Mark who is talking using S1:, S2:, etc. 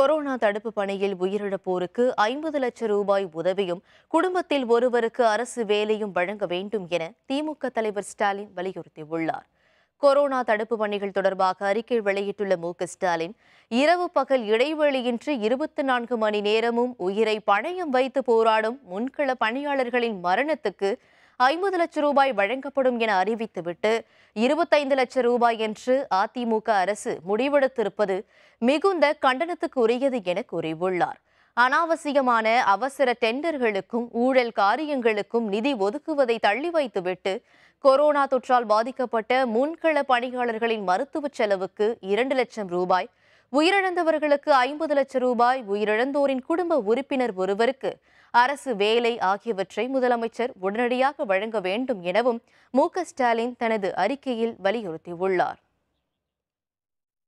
S1: corona தடுப்பு பணியில் உயிரிழப்போருக்கு ஐம்பது லட்சம் ரூபாய் உதவியும் குடும்பத்தில் ஒருவருக்கு அரசு வேலையும் வழங்க வேண்டும் என திமுக தலைவர் ஸ்டாலின் வலியுறுத்தியுள்ளார் கொரோனா தடுப்பு பணிகள் தொடர்பாக அறிக்கை வெளியிட்டுள்ள மு ஸ்டாலின் இரவு பகல் இடைவெளியின்றி இருபத்தி நான்கு மணி நேரமும் உயிரை பணயம் வைத்து போராடும் முன்கள பணியாளர்களின் மரணத்துக்கு ஐம்பது லட்ச ரூபாய் வழங்கப்படும் என அறிவித்துவிட்டு இருபத்தைந்து லட்சம் ரூபாய் என்று அதிமுக அரசு முடிவெடுத்திருப்பது மிகுந்த கண்டனத்துக்கு உரியது என கூறியுள்ளார் அனாவசியமான அவசர டெண்டர்களுக்கும் ஊழல் காரியங்களுக்கும் நிதி ஒதுக்குவதை தள்ளி வைத்துவிட்டு கொரோனா தொற்றால் பாதிக்கப்பட்ட முன்கள பணியாளர்களின் மருத்துவ செலவுக்கு இரண்டு லட்சம் ரூபாய் உயிரிழந்தவர்களுக்கு ஐம்பது லட்சம் ரூபாய் உயிரிழந்தோரின் குடும்ப உறுப்பினர் ஒருவருக்கு அரசு வேலை ஆகியவற்றை முதலமைச்சர் உடனடியாக வழங்க வேண்டும் எனவும் மு ஸ்டாலின் தனது அறிக்கையில் வலியுறுத்தியுள்ளார்